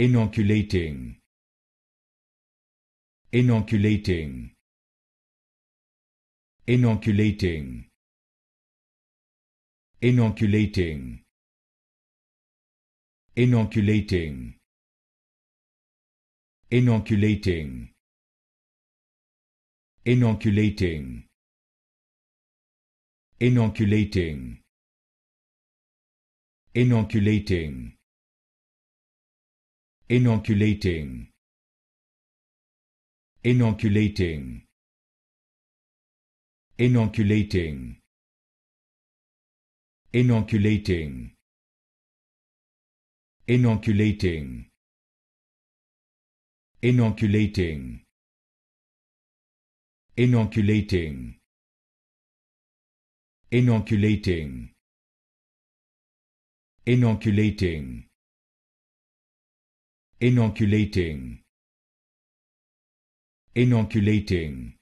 inoculating inoculating inoculating inoculating inoculating inoculating inoculating inoculating inoculating inoculating inoculating inoculating inoculating inoculating inoculating inoculating inoculating inoculating inoculating inoculating